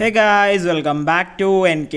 hey guys welcome back to എൻ so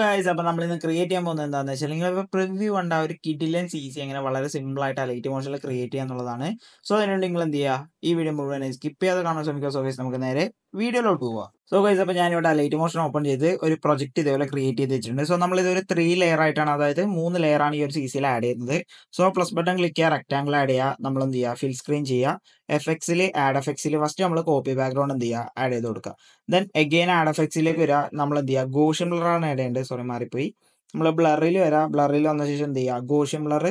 guys അപ്പോൾ നമ്മളിന്ന് ക്രിയേറ്റ് ചെയ്യാൻ പോകുന്നത് എന്താണെന്ന് വെച്ചാൽ നിങ്ങൾക്ക് പ്രിവ്യൂ ഉണ്ട് ആ ഒരു കിഡിലൻ ഈസി അങ്ങനെ വളരെ സിമ്പിൾ ആയിട്ട് ലൈറ്റ് മോഷനിൽ ക്രിയേറ്റ് ചെയ്യുക എന്നുള്ളതാണ് സോ അതിനുവേണ്ടി നിങ്ങൾ എന്ത് ചെയ്യുക ഈ വീഡിയോ മുഴുവൻ സ്കിപ്പ് ചെയ്യാതെ കാണാൻ ശ്രമിക്കുക സോ ഗൈസ് നമുക്ക് നേരെ വീഡിയോയിലോട്ട് പോവാം സോ ഗൈസ് അപ്പോൾ ഞാനിവിടെ ലൈറ്റ് മോഷൻ ഓപ്പൺ ചെയ്ത് ഒരു പ്രൊജക്റ്റ് ഇതേപോലെ ക്രിയേറ്റ് ചെയ്ത് വെച്ചിട്ടുണ്ട് സോ നമ്മൾ ഒരു ത്രീ ലെയർ ആയിട്ടാണ് അതായത് മൂന്ന് ലെയർ ആണ് ഈ ഒരു സി സിയിൽ ആഡ് ചെയ്യുന്നത് സോ പ്ലസ് ബട്ടൺ ക്ലിക്ക് ചെയ്യുക റെക്റ്റാംഗിൾ ആഡ് ചെയ്യുക നമ്മൾ എന്ത് ചെയ്യുക ഫിൽ സ്ക്രീൻ ചെയ്യുക എഫ് എക്സിൽ ആഡ് എഫ് എക്സിൽ ഫസ്റ്റ് നമ്മൾ കോപ്പി ബാക്ക്ഗ്രൗണ്ട് എന്ത് ചെയ്യുക ആഡ് ചെയ്ത് കൊടുക്കുക ദെൻ എഗെയിൻ ആഡ് എഫ് എക്സിലേക്ക് വരിക നമ്മൾ എന്ത് ചെയ്യുക ബ്ലർ ആണ് ആഡ് ചെയ്യേണ്ടത് സോറി മാറിപ്പോയി നമ്മൾ ബ്ലറിൽ വരാം ബ്ലറിൽ വന്ന ശേഷം എന്ത് ചെയ്യുക ഗോഷ്യം ബ്ലർ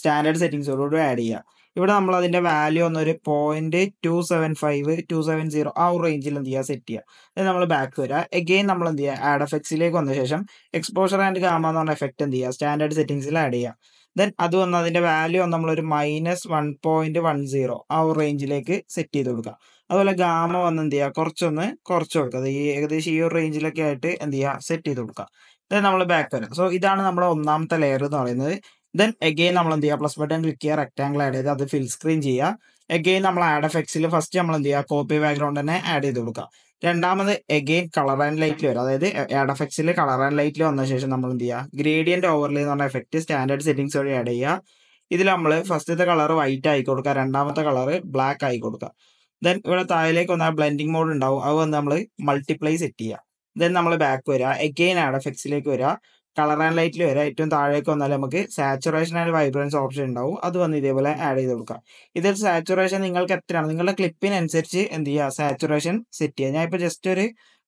സ്റ്റാൻഡേർഡ് സെറ്റിങ്സോടുകൂടി ആഡ് ചെയ്യുക ഇവിടെ നമ്മൾ അതിൻ്റെ വാല്യൂ ഒന്നൊരു point two seven five two seven zero ആ ഒരു റേഞ്ചിൽ എന്ത് ചെയ്യുക സെറ്റ് ചെയ്യുക അത് നമ്മൾ ബാക്ക് വരിക എഗെയിൻ നമ്മൾ എന്ത് ചെയ്യുക ആഡ് എഫക്സിലേക്ക് വന്ന ശേഷം എക്സ്പോഷർ ആൻഡ് ഗാമ എന്ന് പറഞ്ഞ എഫക്റ്റ് എന്ത് ചെയ്യുക സ്റ്റാൻഡേർഡ് സെറ്റിംഗ്സിൽ ആഡ് ചെയ്യുക ദെൻ അത് വന്ന് അതിൻ്റെ വാല്യൂ നമ്മളൊരു minus one point one zero ആ ഒരു റേഞ്ചിലേക്ക് സെറ്റ് ചെയ്ത് കൊടുക്കുക അതുപോലെ ഗാമ വന്ന് എന്ത് ചെയ്യുക കുറച്ചൊന്ന് കുറച്ച് കൊടുക്കുക ഈ ഏകദേശം ഈ ഒരു റേഞ്ചിലൊക്കെ ആയിട്ട് എന്ത് ചെയ്യുക സെറ്റ് ചെയ്ത് കൊടുക്കുക ദെൻ നമ്മൾ ബാക്ക് വരാം സോ ഇതാണ് നമ്മുടെ ഒന്നാമത്തെ ലെയർ എന്ന് പറയുന്നത് ദെൻ എഗെയിൻ നമ്മൾ എന്ത് ചെയ്യുക പ്ലസ് ബട്ടൺ ക്ലിക്ക് ചെയ്യുക റെക്ടാങ്കിൾ ആഡ് ചെയ്ത് അത് ഫിൽ സ്ക്രീൻ ചെയ്യുക എഗെയിൻ നമ്മൾ ആഡ് എഫക്ട്സിൽ ഫസ്റ്റ് നമ്മൾ എന്ത് ചെയ്യുക കോപ്പി ബാക്ക്ഗ്രൗണ്ട് തന്നെ ആഡ് ചെയ്ത് കൊടുക്കുക രണ്ടാമത് എഗെയിൻ കളർ ആൻഡ് ലൈറ്റിൽ വരും അതായത് ആഡ് എഫക്ട്സിൽ കളർ ആൻഡ് ലൈറ്റിൽ വന്ന ശേഷം നമ്മൾ എന്ത് ചെയ്യുക ഗ്രേഡിയൻറ്റ് ഓവർലേ എന്ന് പറഞ്ഞ എഫക്റ്റ് സ്റ്റാൻഡേർഡ് സെറ്റിംഗ്സ് വഴി ആഡ് ചെയ്യുക ഇതിൽ നമ്മൾ ഫസ്റ്റത്തെ കളർ വൈറ്റ് ആയി കൊടുക്കുക രണ്ടാമത്തെ കളർ ബ്ലാക്ക് ആയി കൊടുക്കുക ദെൻ ഇവിടെ താഴേക്ക് വന്നാൽ ബ്ലെൻഡിങ് മോഡ് ഉണ്ടാവും അത് വന്ന് നമ്മൾ മൾട്ടിപ്ലൈ സെറ്റ് ചെയ്യുക ദെൻ നമ്മൾ ബാക്ക് വരിക എഗെയിൻ ആഡ് എഫക്ട്സിലേക്ക് വരിക കളർ ആൻഡ് ലൈറ്റിൽ വരെ ഏറ്റവും താഴേക്ക് വന്നാൽ നമുക്ക് സാച്ചുറേഷൻ ആൻഡ് വൈബ്രൻസ് ഓപ്ഷൻ ഉണ്ടാവും അത് വന്ന് ഇതേപോലെ ആഡ് ചെയ്ത് കൊടുക്കുക ഇതിൽ സാച്ചുറേഷൻ നിങ്ങൾക്ക് എത്രയാണ് നിങ്ങളുടെ ക്ലിപ്പിനനുസരിച്ച് എന്ത് ചെയ്യുക സാച്ചുറേഷൻ സെറ്റ് ചെയ്യുക ഞാൻ ഇപ്പോൾ ജസ്റ്റ് ഒരു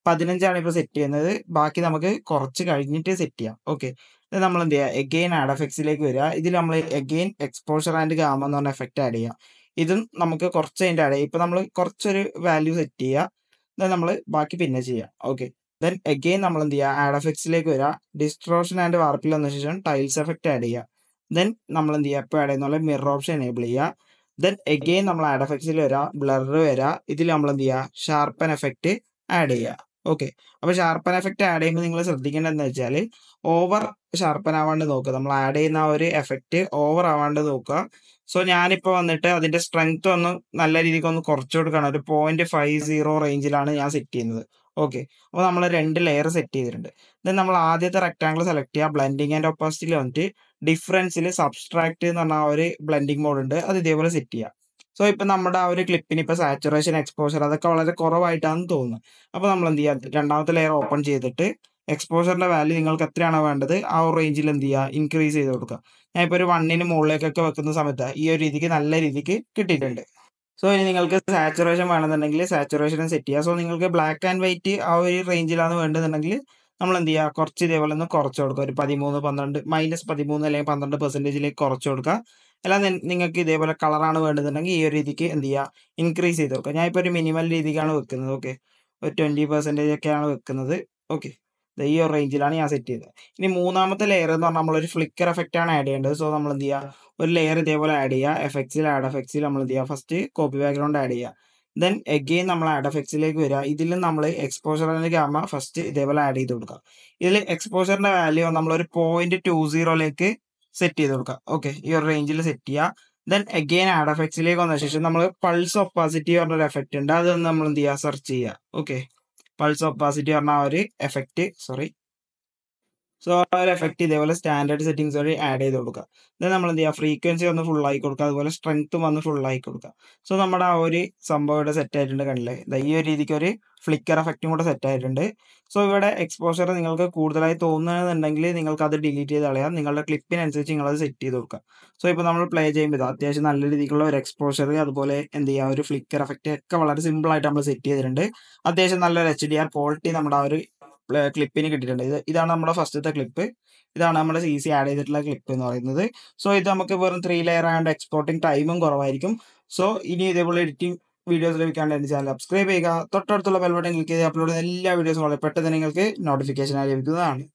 പതിനഞ്ചാണ് ഇപ്പോൾ സെറ്റ് ചെയ്യുന്നത് ബാക്കി നമുക്ക് കുറച്ച് കഴിഞ്ഞിട്ട് സെറ്റ് ചെയ്യാം ഓക്കെ ഇത് നമ്മൾ എന്ത് ചെയ്യുക എഗെയിൻ ആഡ് എഫക്ട്സിലേക്ക് വരിക ഇതിൽ നമ്മൾ എഗെയിൻ എക്സ്പോഷർ ആൻഡ് ഗാമ എന്ന് പറഞ്ഞ എഫക്റ്റ് ആഡ് ചെയ്യുക ഇതും നമുക്ക് കുറച്ച് അതിൻ്റെ ആഡ് ചെയ്യാം ഇപ്പം നമ്മൾ കുറച്ചൊരു വാല്യൂ സെറ്റ് ചെയ്യുക നമ്മൾ ബാക്കി പിന്നെ ചെയ്യാം ഓക്കെ ദെൻ അഗെയിൻ നമ്മൾ എന്ത് ചെയ്യുക ആഡ് എഫക്ട്സിലേക്ക് വരിക ഡിസ്ട്രോഷൻ ആൻഡ് വാർപ്പിൽ വന്ന ശേഷം ടൈൽസ് എഫക്റ്റ് ആഡ് ചെയ്യുക ദെൻ നമ്മൾ എന്ത് ചെയ്യുക എപ്പോൾ ആഡ് ചെയ്യുന്ന മിറർ ഓപ്ഷൻ എനേബിൾ ചെയ്യുക ദെൻ അഗെയിൻ നമ്മൾ ആഡ് എഫക്ട്സിൽ വരിക ബ്ലർ വരിക ഇതിൽ നമ്മൾ എന്ത് ചെയ്യുക ഷാർപ്പൻ എഫക്റ്റ് ആഡ് ചെയ്യുക ഓക്കെ അപ്പോൾ ഷാർപ്പൻ എഫക്റ്റ് ആഡ് ചെയ്യുമ്പോൾ നിങ്ങൾ ശ്രദ്ധിക്കേണ്ടതെന്ന് വെച്ചാൽ ഓവർ ഷാർപ്പൻ ആവാണ്ട് നോക്കുക നമ്മൾ ആഡ് ചെയ്യുന്ന ആ ഒരു എഫക്റ്റ് ഓവർ ആവാണ്ട് നോക്കുക സോ ഞാനിപ്പോൾ വന്നിട്ട് അതിൻ്റെ സ്ട്രെങ്ത് ഒന്ന് നല്ല രീതിക്ക് ഒന്ന് കുറച്ച് കൊടുക്കുകയാണ് ഒരു പോയിന്റ് ഫൈവ് സീറോ റേഞ്ചിലാണ് ഞാൻ സെറ്റ് ചെയ്യുന്നത് ഓക്കെ അപ്പോൾ നമ്മൾ രണ്ട് ലെയർ സെറ്റ് ചെയ്തിട്ടുണ്ട് ദെൻ നമ്മൾ ആദ്യത്തെ റെക്റ്റാങ്കിൾ സെലക്ട് ചെയ്യുക ബ്ലെൻഡിങ് ആൻഡ് ഒപ്പാസിറ്റിയിൽ വന്നിട്ട് ഡിഫറൻസിൽ സബ്സ്ട്രാക്ട് എന്ന് പറഞ്ഞ ഒരു ബ്ലെൻഡിങ് മോഡ് ഉണ്ട് അത് ഇതേപോലെ സെറ്റ് ചെയ്യുക സോ ഇപ്പം നമ്മുടെ ആ ഒരു ക്ലിപ്പിന് ഇപ്പോൾ സാച്ചുറേഷൻ എക്സ്പോഷർ അതൊക്കെ വളരെ കുറവായിട്ടാണെന്ന് തോന്നുന്നത് അപ്പോൾ നമ്മൾ എന്ത് ചെയ്യുക രണ്ടാമത്തെ ലെയർ ഓപ്പൺ ചെയ്തിട്ട് എക്സ്പോഷറിൻ്റെ വാല്യൂ നിങ്ങൾക്ക് എത്രയാണോ വേണ്ടത് ആ റേഞ്ചിൽ എന്ത് ചെയ്യുക ഇൻക്രീസ് ചെയ്ത് കൊടുക്കുക ഞാൻ ഇപ്പോൾ ഒരു വണ്ണിന് മുകളിലേക്കൊക്കെ വെക്കുന്ന സമയത്ത് ഈ ഒരു രീതിക്ക് നല്ല രീതിക്ക് കിട്ടിയിട്ടുണ്ട് സോ ഇനി നിങ്ങൾക്ക് സാച്ചുറേഷൻ വേണമെന്നുണ്ടെങ്കിൽ സാച്ചുറേഷനും സെറ്റ് ചെയ്യുക സോ നിങ്ങൾക്ക് ബ്ലാക്ക് ആൻഡ് വൈറ്റ് ആ ഒരു റേഞ്ചിലാണ് വേണ്ടതെന്നുണ്ടെങ്കിൽ നമ്മൾ എന്ത് ചെയ്യുക കുറച്ച് ഇതേപോലെ ഒന്ന് കുറച്ച് കൊടുക്കുക ഒരു പതിമൂന്ന് പന്ത്രണ്ട് മൈനസ് പതിമൂന്ന് അല്ലെങ്കിൽ പന്ത്രണ്ട് പെർസെൻറ്റേജിലേക്ക് കുറച്ച് കൊടുക്കുക അല്ലാതെ നിങ്ങൾക്ക് ഇതേപോലെ കളറാണ് വേണ്ടതെന്നുണ്ടെങ്കിൽ ഈ ഒരു രീതിക്ക് എന്ത് ചെയ്യുക ഇൻക്രീസ് ചെയ്ത് കൊടുക്കുക ഞാനിപ്പോൾ ഒരു മിനിമം രീതിക്കാണ് വെക്കുന്നത് ഓക്കെ ഒരു ട്വൻറ്റി പെർസെൻറ്റേജ് ഒക്കെയാണ് വെക്കുന്നത് ഓക്കെ ഈ ഒരു റേഞ്ചിലാണ് ഞാൻ സെറ്റ് ചെയ്തത് ഇനി മൂന്നാമത്തെ ലെയർ എന്ന് പറഞ്ഞാൽ നമ്മളൊരു ഫ്ലിക്കർ എഫക്റ്റ് ആണ് ആഡ് ചെയ്യേണ്ടത് സോ നമ്മൾ എന്ത് ചെയ്യുക ഒരു ലെയർ ഇതേപോലെ ആഡ് ചെയ്യുക എഫക്സിൽ ആഡ് എഫക്സിൽ നമ്മൾ എന്ത് ചെയ്യുക ഫസ്റ്റ് കോപ്പി ബാക്ക്ഗ്രൗണ്ട് ആഡ് ചെയ്യുക ദെൻ എഗെയിൻ നമ്മൾ ആഡ് എഫക്സിലേക്ക് വരിക ഇതിൽ നമ്മൾ എക്സ്പോഷർ എക്സ്പോഷറിൻ്റെ ക്യാമറ ഫസ്റ്റ് ഇതേപോലെ ആഡ് ചെയ്ത് കൊടുക്കുക ഇതിൽ എക്സ്പോഷറിൻ്റെ വാല്യൂ നമ്മളൊരു പോയിന്റ് ടു സീറോയിലേക്ക് സെറ്റ് ചെയ്ത് കൊടുക്കുക ഓക്കെ ഈ ഒരു റേഞ്ചിൽ സെറ്റ് ചെയ്യുക ദെൻ എഗെയിൻ ആഡ് എഫക്സിലേക്ക് വന്ന ശേഷം നമ്മൾ പൾസ് ഒപ്പാസിറ്റി പറഞ്ഞൊരു എഫക്റ്റ് ഉണ്ട് അതൊന്ന് നമ്മൾ എന്ത് ചെയ്യുക സെർച്ച് ചെയ്യുക okay pulse of or effective sorry so ആ ഒരു എഫക്റ്റ് ഇതേപോലെ സ്റ്റാൻഡേർഡ് സെറ്റിംഗ്സ് വഴി ആഡ് ചെയ്ത് കൊടുക്കുക ദെൻ നമ്മൾ എന്ത് ചെയ്യുക ഫ്രീക്വൻസി ഒന്ന് ഫുൾ കൊടുക്കുക അതുപോലെ സ്ട്രെങ്ത്തും വന്ന് ഫുൾ കൊടുക്കുക സോ നമ്മുടെ ആ ഒരു സംഭവം ഇവിടെ സെറ്റ് ആയിട്ടുണ്ട് കണ്ടില്ലേ ഈ ഒരു രീതിക്ക് ഒരു ഫ്ലിക്കർ എഫക്റ്റും കൂടെ സെറ്റ് ആയിട്ടുണ്ട് സോ ഇവിടെ എക്സ്പോഷർ നിങ്ങൾക്ക് കൂടുതലായി തോന്നുന്നുണ്ടെങ്കിൽ നിങ്ങൾക്ക് അത് ഡിലീറ്റ് ചെയ്ത് കളയാം നിങ്ങളുടെ ക്ലിപ്പിനനുസരിച്ച് നിങ്ങൾ അത് സെറ്റ് ചെയ്ത് കൊടുക്കുക സോ ഇപ്പോൾ നമ്മൾ പ്ലേ ചെയ്യുമ്പോൾ അത്യാവശ്യം നല്ല രീതിക്കുള്ള ഒരു എക്സ്പോഷർ അതുപോലെ എന്ത് ചെയ്യുക ഒരു ഫ്ലിക്കർ എഫക്റ്റ് ഒക്കെ വളരെ സിമ്പിൾ ആയിട്ട് നമ്മൾ സെറ്റ് ചെയ്തിട്ടുണ്ട് അത്യാവശ്യം നല്ലൊരു എച്ച് ഡി ആർ ക്വാളിറ്റി നമ്മുടെ ആ ഒരു ക്ലിപ്പിന് കിട്ടിയിട്ടുണ്ട് ഇതാണ് നമ്മുടെ ഫസ്റ്റത്തെ ക്ലിപ്പ് ഇതാണ് നമ്മുടെ സി സി ആഡ് ചെയ്തിട്ടുള്ള ക്ലിപ്പ് എന്ന് പറയുന്നത് സോ ഇത് നമുക്ക് വെറും ത്രീ ലെയർ ആയതുകൊണ്ട് എക്സ്പോർട്ടിങ് ടൈമും കുറവായിരിക്കും സോ ഇനി ഇതേപോലെ എഡിറ്റിംഗ് വീഡിയോസ് ലഭിക്കാണ്ട് എൻ്റെ ചാനൽ സബ്സ്ക്രൈബ് ചെയ്യുക തൊട്ടടുത്തുള്ള ബെൽബട്ടൺ ക്ലിക്ക് ചെയ്ത് അപ്ലോഡ് ചെയ്ത എല്ലാ വീഡിയോസും വളരെ പെട്ടെന്ന് നിങ്ങൾക്ക് നോട്ടിഫിക്കേഷനായി ലഭിക്കുന്നതാണ്